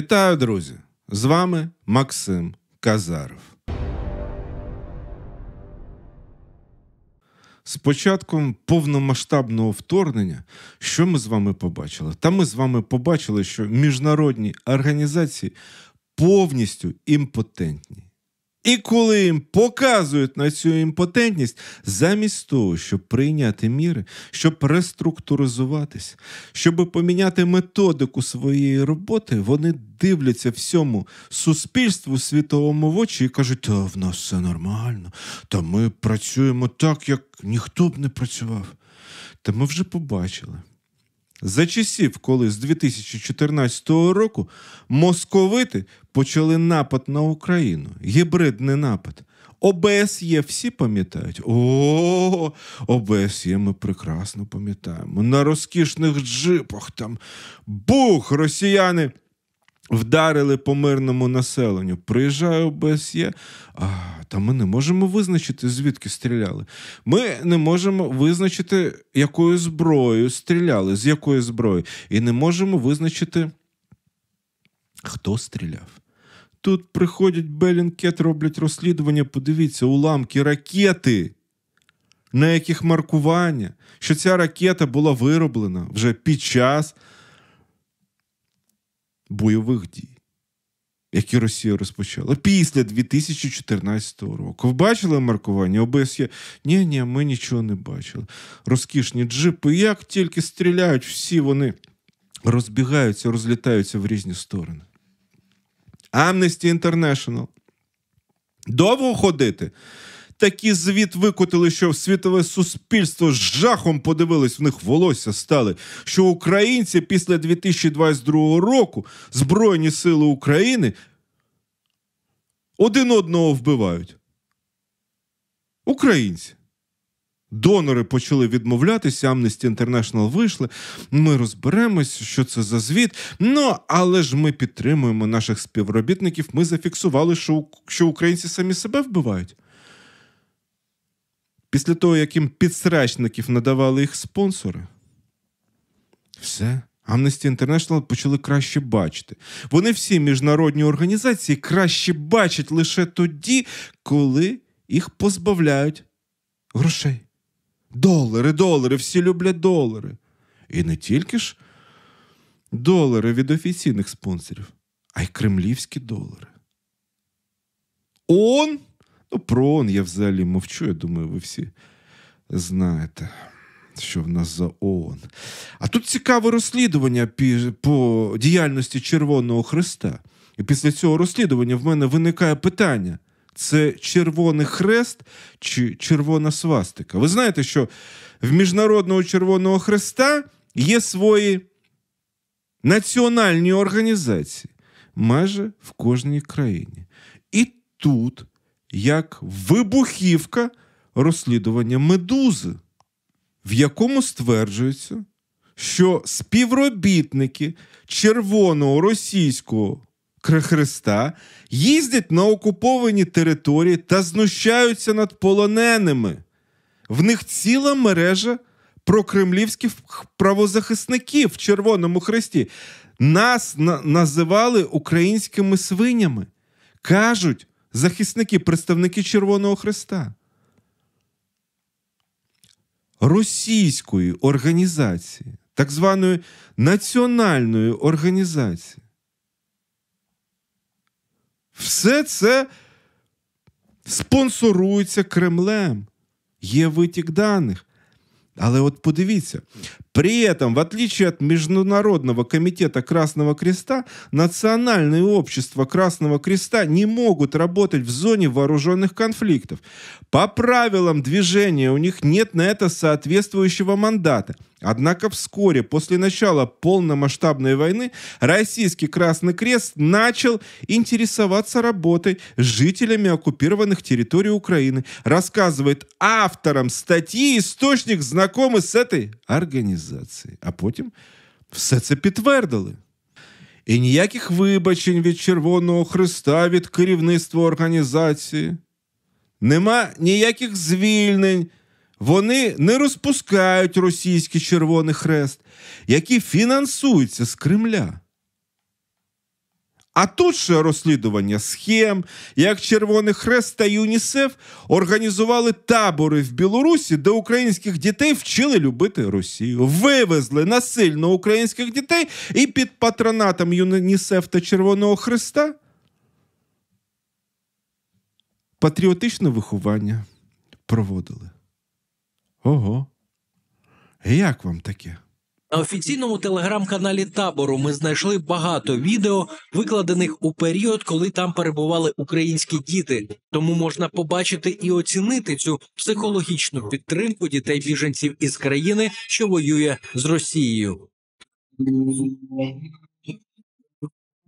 Вітаю, друзі! З вами Максим Казаров. З початком повномасштабного вторгнення, що ми з вами побачили? Та ми з вами побачили, що міжнародні організації повністю імпотентні. І коли їм показують на цю імпотентність, замість того, щоб прийняти міри, щоб реструктуризуватись, щоб поміняти методику своєї роботи, вони дивляться всьому суспільству світовому в очі і кажуть: та в нас все нормально, та ми працюємо так, як ніхто б не працював. Та ми вже побачили, за часів, коли з 2014 року московити почали напад на Україну, гібридний напад. ОБСЄ всі пам'ятають. О, ОБСЄ ми прекрасно пам'ятаємо. На розкішних джипах там бух росіяни Вдарили по мирному населенню. Приїжджає обсє. А та ми не можемо визначити, звідки стріляли. Ми не можемо визначити, якою зброєю стріляли, з якої зброї, і не можемо визначити, хто стріляв. Тут приходять Белінкет, роблять розслідування. Подивіться, уламки ракети. На яких маркування, що ця ракета була вироблена вже під час бойових дій, які Росія розпочала після 2014 року. Ви бачили маркування ОБСЄ? Ні, ні, ми нічого не бачили. Розкішні джипи, як тільки стріляють, всі вони розбігаються, розлітаються в різні сторони. Amnesty International. Довго ходити? Такі звіт викотили, що світове суспільство з жахом подивились, в них волосся стали. Що українці після 2022 року Збройні Сили України один одного вбивають. Українці. Донори почали відмовлятися, Amnesty International вийшли. Ми розберемось, що це за звіт. Ну але ж ми підтримуємо наших співробітників. Ми зафіксували, що що українці самі себе вбивають після того, як їм підсрачників надавали їх спонсори. Все. Amnesty International почали краще бачити. Вони всі міжнародні організації краще бачать лише тоді, коли їх позбавляють грошей. Долари, долари, всі люблять долари. І не тільки ж долари від офіційних спонсорів, а й кремлівські долари. ООН Ну, про ООН я взагалі мовчу. Я думаю, ви всі знаєте, що в нас за ООН. А тут цікаве розслідування по діяльності Червоного Хреста. І після цього розслідування в мене виникає питання. Це Червоний Хрест чи Червона свастика. Ви знаєте, що в Міжнародного Червоного Хреста є свої національні організації майже в кожній країні. І тут як вибухівка розслідування медузи, в якому стверджується, що співробітники Червоного російського хреста їздять на окуповані території та знущаються над полоненими. В них ціла мережа прокремлівських правозахисників в Червоному Христі. Нас на- називали українськими свинями. Кажуть, захисники, представники Червоного Христа. Російської організації, так званої національної організації. Все це спонсорується Кремлем. Є витік даних. Але от подивіться, При этом, в отличие от Международного комитета Красного Креста, национальные общества Красного Креста не могут работать в зоне вооруженных конфликтов. По правилам движения у них нет на это соответствующего мандата – Однако вскоре после начала полномасштабной войны российский Красный Крест начал интересоваться работой с жителями оккупированных территорий Украины, рассказывает авторам статьи источник знакомый с этой организацией. А потом все це підтвердили. І ніяких вибачень від Червоного Христа, від керівництва організації. Нема никаких звільнень Вони не розпускають російський Червоний Хрест, який фінансуються з Кремля. А тут ще розслідування схем, як Червоний Хрест та ЮНІСЕФ організували табори в Білорусі, де українських дітей вчили любити Росію, вивезли насильно українських дітей і під патронатом ЮНІСЕФ та Червоного Хреста. Патріотичне виховання проводили. Ого. Як вам таке? На офіційному телеграм-каналі табору ми знайшли багато відео, викладених у період, коли там перебували українські діти. Тому можна побачити і оцінити цю психологічну підтримку дітей біженців із країни, що воює з Росією.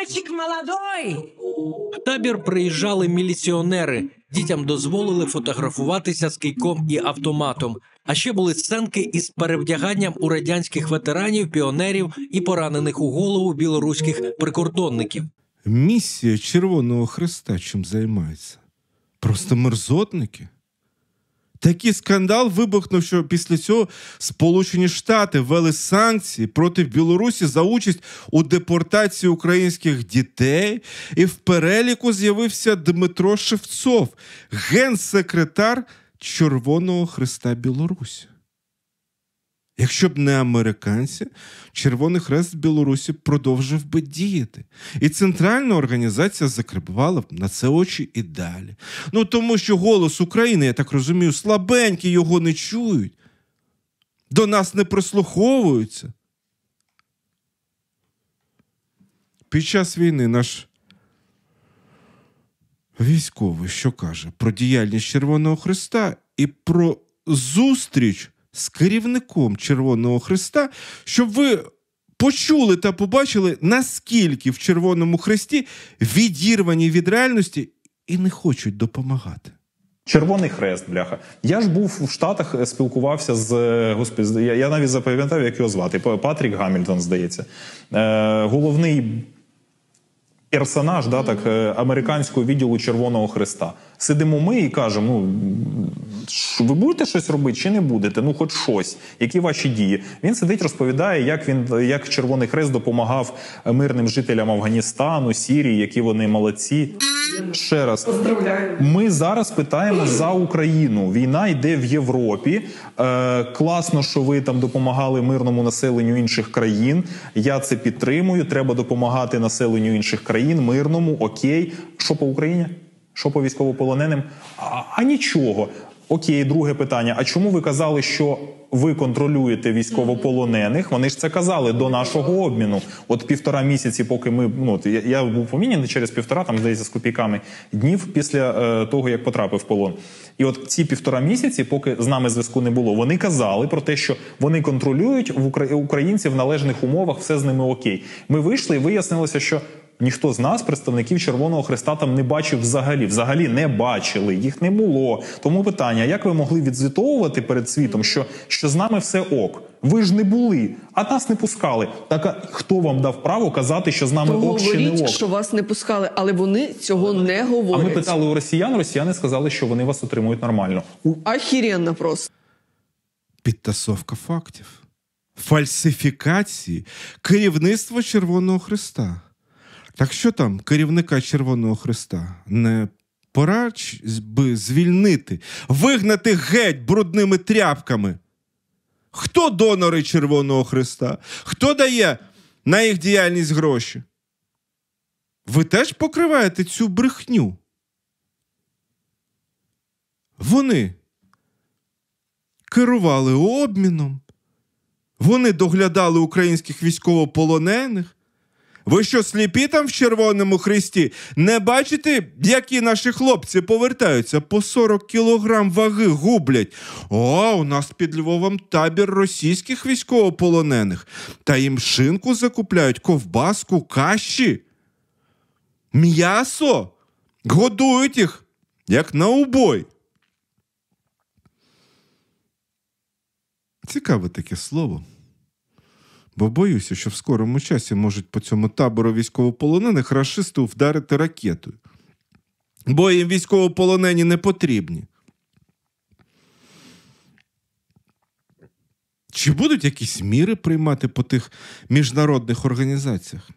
мальчик молодой. В табір приїжджали міліціонери. Дітям дозволили фотографуватися з кийком і автоматом. А ще були сценки із перевдяганням у радянських ветеранів, піонерів і поранених у голову білоруських прикордонників. Місія Червоного Хреста чим займається? Просто мерзотники. Такий скандал вибухнув, що після цього Сполучені Штати ввели санкції проти Білорусі за участь у депортації українських дітей, і в переліку з'явився Дмитро Шевцов, генсекретар Червоного Христа Білорусі. Якщо б не американці, Червоний Хрест в Білорусі продовжив би діяти. І центральна організація закривала б на це очі і далі. Ну тому що голос України, я так розумію, слабенький, його не чують, до нас не прислуховуються. Під час війни наш військовий що каже про діяльність Червоного Хреста і про зустріч з керівником Червоного Христа, щоб ви почули та побачили, наскільки в Червоному Христі відірвані від реальності і не хочуть допомагати. Червоний хрест, бляха. Я ж був в Штатах, е, спілкувався з е, господи, я, я навіть запам'ятав, як його звати. Патрік Гамільтон, здається, Е, головний персонаж да, так, е, американського відділу Червоного Хреста. Сидимо ми і кажемо: ну ви будете щось робити чи не будете? Ну, хоч щось, які ваші дії. Він сидить, розповідає, як він як Червоний Хрест допомагав е, мирним жителям Афганістану, Сірії, які вони молодці. Ще раз Поздравляю. Ми зараз питаємо за Україну. Війна йде в Європі. Е, Класно, що ви там допомагали мирному населенню інших країн. Я це підтримую. Треба допомагати населенню інших країн, мирному, окей. Що по Україні? Що по військовополоненим? А, а нічого. Окей, друге питання. А чому ви казали, що ви контролюєте військовополонених? Вони ж це казали до нашого обміну. От півтора місяці, поки ми ну я, я був помінений через півтора, там здається, з копійками днів після е, того, як потрапив в полон. І от ці півтора місяці, поки з нами зв'язку не було, вони казали про те, що вони контролюють в українців в належних умовах, все з ними окей. Ми вийшли, і вияснилося, що ніхто з нас, представників Червоного Христа, там не бачив взагалі, взагалі не бачили, їх не було. Тому питання: як ви могли відзвітовувати перед світом, що, що з нами все ок? Ви ж не були, а нас не пускали. Так а хто вам дав право казати, що з нами ок чи не ок? що вас не пускали, але вони цього не говорять. А ми питали у росіян. Росіяни сказали, що вони вас отримують нормально. Ахіренно просто. Підтасовка фактів, фальсифікації, керівництво Червоного Христа. Так що там, керівника Червоного Христа? Не пора би звільнити, вигнати геть брудними тряпками. Хто донори Червоного Христа? Хто дає на їх діяльність гроші? Ви теж покриваєте цю брехню? Вони керували обміном, вони доглядали українських військовополонених. Ви що сліпі там в Червоному Хресті? Не бачите, які наші хлопці повертаються по 40 кілограм ваги гублять? О, у нас під Львовом табір російських військовополонених. Та їм шинку закупляють ковбаску, каші. М'ясо. Годують їх, як на убой. Цікаве таке слово бо боюся, що в скорому часі можуть по цьому табору військовополонених рашисту вдарити ракетою. Бо їм військовополонені не потрібні. Чи будуть якісь міри приймати по тих міжнародних організаціях?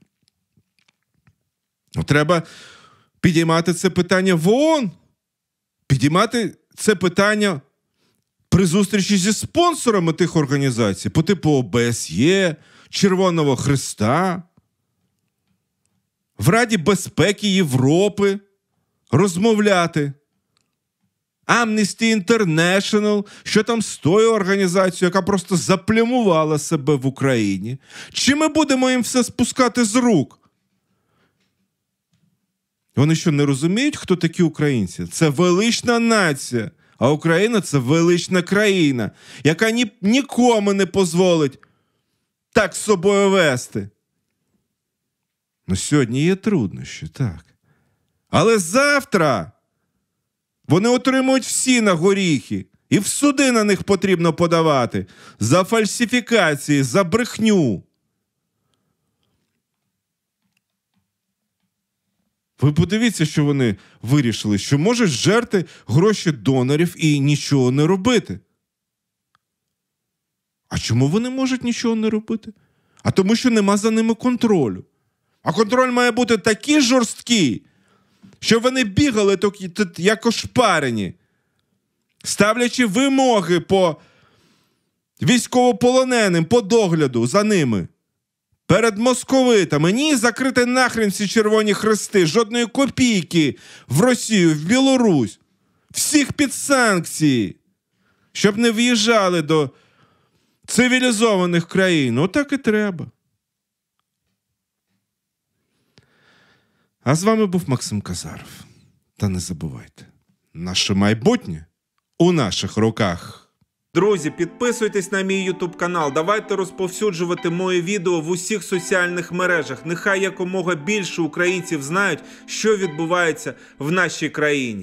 Ну, треба підіймати це питання в ООН, підіймати це питання при зустрічі зі спонсорами тих організацій, по типу ОБСЄ, Червоного Христа, в Раді безпеки Європи розмовляти. Amnesty International, що там з тою організацією, яка просто заплямувала себе в Україні. Чи ми будемо їм все спускати з рук? Вони що не розуміють, хто такі українці? Це велична нація. А Україна це велична країна, яка ні, нікому не дозволить так з собою вести. Ну, Сьогодні є труднощі, так. Але завтра вони отримують всі на горіхи, і в суди на них потрібно подавати за фальсифікації, за брехню. Ви подивіться, що вони вирішили, що можуть жерти гроші донорів і нічого не робити. А чому вони можуть нічого не робити? А тому, що нема за ними контролю. А контроль має бути такий жорсткий, що вони бігали як ошпарені, ставлячи вимоги по військовополоненим по догляду за ними перед московитами. Ні, закрити нахрен всі червоні хрести, жодної копійки в Росію, в Білорусь, всіх під санкції, щоб не в'їжджали до цивілізованих країн. Отак і треба. А з вами був Максим Казаров. Та не забувайте, наше майбутнє у наших руках. Друзі, підписуйтесь на мій YouTube канал. Давайте розповсюджувати моє відео в усіх соціальних мережах. Нехай якомога більше українців знають, що відбувається в нашій країні.